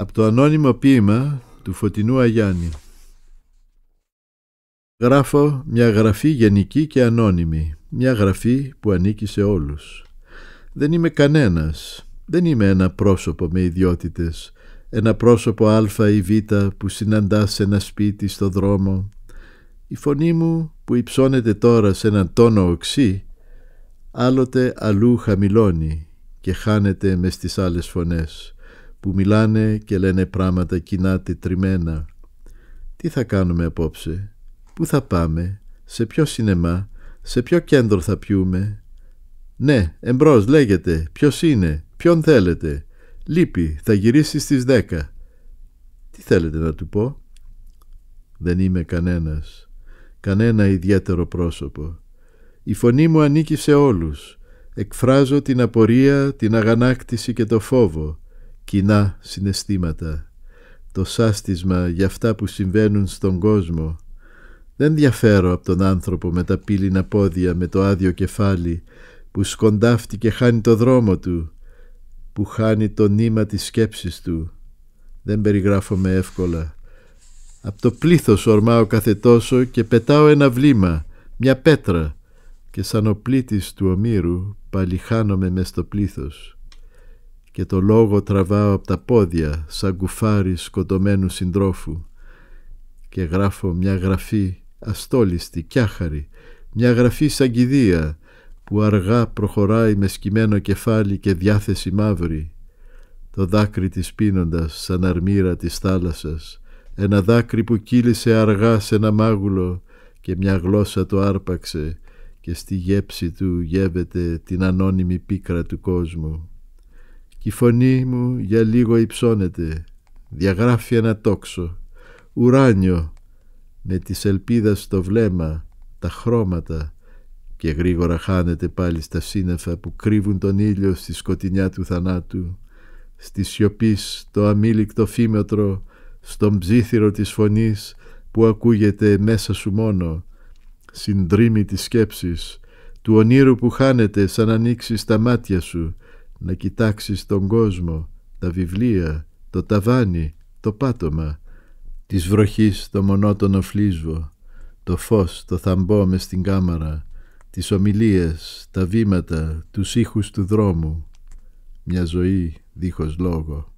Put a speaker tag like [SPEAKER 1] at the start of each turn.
[SPEAKER 1] από το ανώνυμο ποίημα του Φωτεινού Αγιάννη. Γράφω μια γραφή γενική και ανώνυμη, μια γραφή που ανήκει σε όλους. Δεν είμαι κανένας, δεν είμαι ένα πρόσωπο με ιδιότητες, ένα πρόσωπο α ή β που συναντά σε ένα σπίτι στο δρόμο. Η φωνή μου που υψώνεται τώρα σε έναν τόνο οξύ, άλλοτε αλλού χαμηλώνει και χάνεται μες στις άλλες φωνές που μιλάνε και λένε πράγματα κοινά τετριμένα. Τι θα κάνουμε απόψε, πού θα πάμε, σε ποιο σινεμά, σε ποιο κέντρο θα πιούμε. Ναι, εμπρός, λέγεται, ποιος είναι, ποιον θέλετε. Λείπει, θα γυρίσεις στις δέκα. Τι θέλετε να του πω. Δεν είμαι κανένας, κανένα ιδιαίτερο πρόσωπο. Η φωνή μου ανήκει σε όλους. Εκφράζω την απορία, την αγανάκτηση και το φόβο κοινά συναισθήματα, το σάστισμα για αυτά που συμβαίνουν στον κόσμο. Δεν διαφέρω από τον άνθρωπο με τα πύληνα πόδια, με το άδειο κεφάλι, που σκοντάφτει και χάνει το δρόμο του, που χάνει το νήμα της σκέψης του. Δεν περιγράφομαι εύκολα. από το πλήθος ορμάω κάθε τόσο και πετάω ένα βλήμα, μια πέτρα, και σαν ο πλήτης του ομήρου χάνομαι μες το πλήθος και το λόγο τραβάω από τα πόδια σαν κουφάρι σκοτωμένου συντρόφου και γράφω μια γραφή αστόλιστη κι άχαρη, μια γραφή σαν κηδεία που αργά προχωράει με σκυμμένο κεφάλι και διάθεση μαύρη το δάκρυ της πίνοντας σαν αρμύρα της θάλασσας ένα δάκρυ που κύλησε αργά σε ένα μάγουλο και μια γλώσσα το άρπαξε και στη γέψη του γεύεται την ανώνυμη πίκρα του κόσμου. Κι η φωνή μου για λίγο υψώνεται, διαγράφει ένα τόξο, ουράνιο, με τις ελπίδες στο βλέμμα, τα χρώματα και γρήγορα χάνεται πάλι στα σύννεφα που κρύβουν τον ήλιο στη σκοτεινιά του θανάτου, στη σιωπή το αμήλικτο φήμετρο, στον ψήθυρο της φωνής που ακούγεται μέσα σου μόνο, συντρίμη της σκέψης, του ονείρου που χάνεται σαν ανοίξει τα μάτια σου να κοιτάξεις τον κόσμο, τα βιβλία, το ταβάνι, το πάτωμα, της βροχής το μονότονο φλίσβο, το φως το θαμπό μες στην κάμαρα, τις ομιλίες, τα βήματα, τους ήχους του δρόμου. Μια ζωή δίχως λόγο.